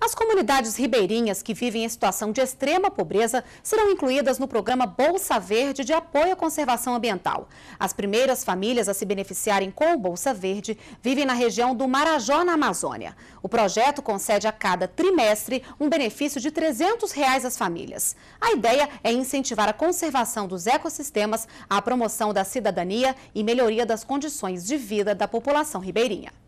As comunidades ribeirinhas que vivem em situação de extrema pobreza serão incluídas no programa Bolsa Verde de apoio à conservação ambiental. As primeiras famílias a se beneficiarem com o Bolsa Verde vivem na região do Marajó, na Amazônia. O projeto concede a cada trimestre um benefício de R$ 300 reais às famílias. A ideia é incentivar a conservação dos ecossistemas, a promoção da cidadania e melhoria das condições de vida da população ribeirinha.